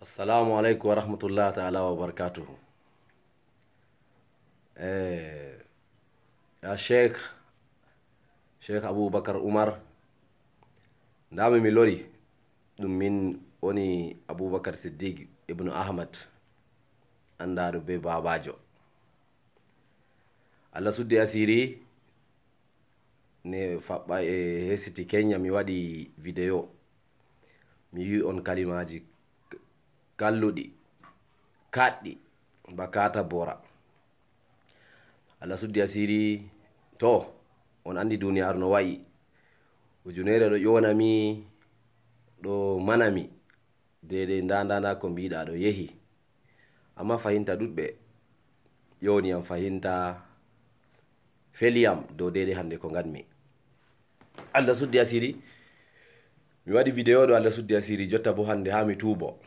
assalamu aleykum warahmatullah taala wabarakatuhu eh, a cheikh cheikh aboubacar oumar ndami mi lori ɗum min woni aboubacar siddig ibnu ahmad andaɗo be babajo allah suddi asiri ne faɓɓa e hesiti kenya mi waɗi vidéo mi yi on kalimaji kalluɗi kaɗɗi ba kata bora allah suddi asiri to on andi duniyaru no wayi ujunere ɗo ƴonami ɗo manami dedei ndadana ko mbiɗa ɗo yehi amma fahinta ɗuɗɓe ƴoniyam fahinta feliyam dow dedei hande ko ganmi allah suddi asiri mi waɗi vidéo ɗo allah suddi asiri jotta bo hande ha mi tuubo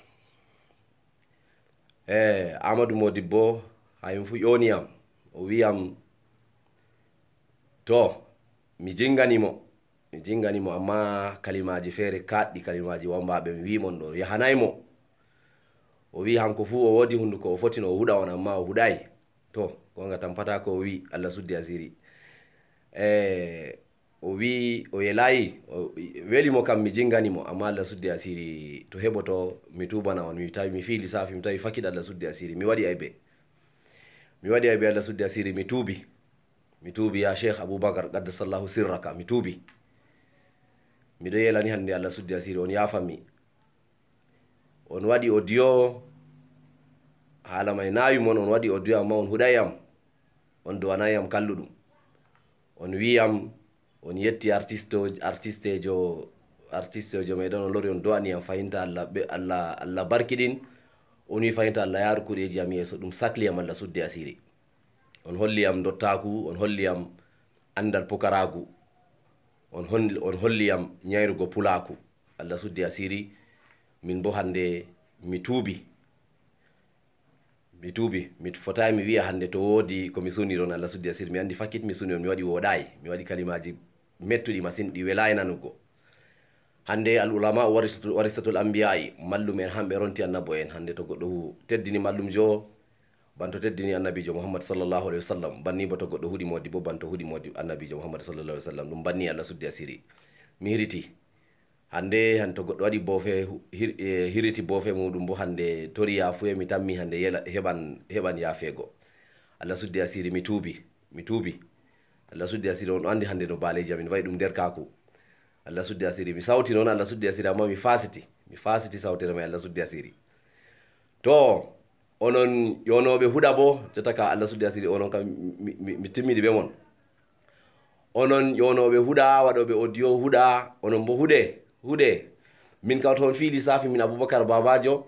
eh, amadou modibo hayum fu ƴoniyam o wiyam to mi jinganimo mi jinganimo amma kalimaji feere kaɗɗi kalimaji wambaɓe mi wimon ɗo yahanaymo o wi hanko fuu o woodi hunduko o fotino o huɗa on amma o huɗayi to gonga tan patako ko o wi allah suddi asiri eh, o wi o yelayi welimo kam mi jinganimo amma allah suddi asiri to heɓo to mi tubana on mi tawi mi fi lisafi mi tawi fakkiɗo allah suddi asiri mi waɗi aybe mi waɗi aybe allah suddi asiri mi tuubi mi tuubi ya cheikh aboubacar gaddasallahu sirraka mi tuubi miɗo yelani hannde allah suddi asiri on yafami on waɗi audio haala may nawi mon on waɗi audio amma on huɗayam on dowanayam kalluɗum on wiyam on yetti artiste artiste jo artiste jo meɗen on lori on do'ani yam fayinta allah allah alla barkiɗin on wi fayinta allah yaaru kuɗeji am yeeso ɗum sahli allah sudde asiri on holli dottaku on holli yam andal pukaraku on on holli ñayrugo pulaku allah suddi asiri min bo hande mi tuubi mi tuubi mi fotayi mi wiya hannde to woodi komi suni ɗon allah suddi asiri mi anndi fakkit mi suni on mi waɗi woɗayi mi waɗi kalimaji mettuɗi masine ɗi welayi nanugo hannde al ulama warisatul ambiyayi mallum en hamɓe ronti annabo en hannde to goɗɗo teddini mallum jo banto teddini annabijo muhammad sallllahu alahi wa sallam banni bo to goɗɗo huɗimodi bo banto huɗimodi annabijo muhammad sallllah alih wa sallam ɗum banni allah suddi asiri mi hiriti hannde han to goɗɗo waɗi boofe e, hiriti boofe muɗum bo hannde toriya fuye mi tammi hannde heɓan yafeego allah suddi asiri mi tuubi mi tuubi allah suddi asiri on andi hannde no baaleji amin wayi ɗum nder kaaku allah suddi asiri mi sawti noon allah suddi asiri amma mi fasiti mi fasiti sawtere may allah suddi asiri to onon yonoɓe huɗa bo jotta ka allah suddi asiri onon kam mi timmidi ɓe mon onon yonoɓe huɗa waɗoɓe audio huɗa onon bo huɗe huɗe min kam toon fi safi min aboubacar babajo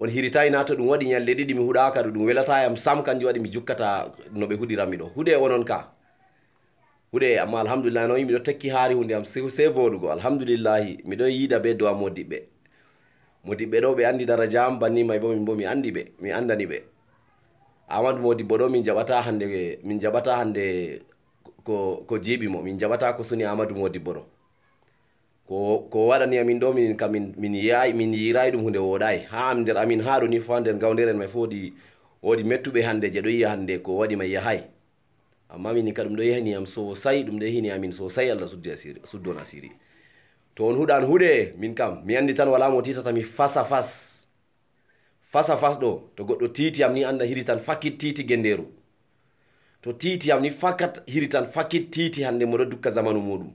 on hiritayina to ɗum waɗi ñalle ɗiɗi mi huɗaka ɗo ɗum yam sam kanjum waɗi mi jukkata no ɓe huɗiranmi ɗo huɗe onon ka huɗe amma alhamdulillahi noon miɗo tekki haari hunde am se voɗugo alhamdulillahi miɗo yiiɗa ɓe dowa modiɓɓe modiɓɓe ɗo ɓe anndi daraja am banni may bo min bo mi anndi ɓe mi anndani ɓe amadou modi bo ɗo min jaɓata hannde min jaɓata hannde ko ko jiɓi mo min jaɓata ko suni amadou modi bo ɗo ko ko waɗani amin ɗo min kam min min yiyayi min yiyrayi ɗum hunde woɗayi haa am nder amin haa ɗo ni fo ha nder ngawnderen may fo wodi wodi mettuɓe hannde je ɗo yiya hannde ko waɗi may yahayi amma mini ka ɗum ɗo yahini yam sosai ɗum ɗo yahini amin sosai allah suddi asiri suddon asiri to on huɗan huɗe min kam mi andi tan wala mo titata mi fasa fas fasa fas ɗo to goɗɗo titiyam ni anda hiri tan fakit titi genderu to titiyam ni fakat hiri tan fakit titi hande moɗo dukka zamanu muɗum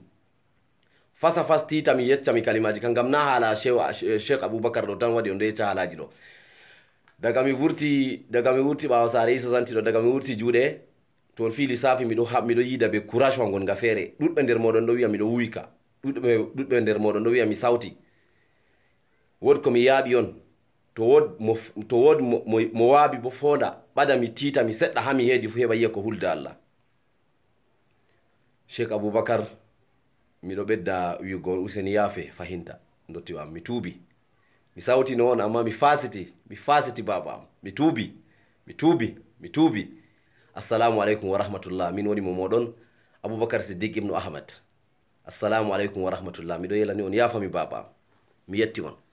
fasa fas titami yeccami kalimaji kan gam na hala shekh aboubacar ɗo tan waɗi o ɗo yecca halaji ɗo daga mi wurti daga mi wurti ɓawo sare isa santi ɗo daga mi wurti juuɗe toon fii lissafi miɗo miɗo yiida ɓe courage wa gonga feere ɗuɗɓe nder moɗon ɗo wiya miɗo wuyka ɗuɗɓe nder moɗon ɗo wiya mi sawti wood komi yaaɓi on to wood to wood mo waabi bo fonda ɓada mi tiita mi seɗɗa ha mi heedi fu heɓa yiya ko hulda allah cheikh aboubacar miɗo ɓedda wigo useni yaafe fahinta dottiwam mi tuubi mi sawtino on amma mi fasiti mi fasiti baba am mi tuubi mi tuubi mi tuubi assalamu aleykum wa rahmatullah min woni mo moɗon aboubacar sidik ibnu ahmad assalamu aleykum wa rahmatullah miɗo yalani on yafami baba mi yetti on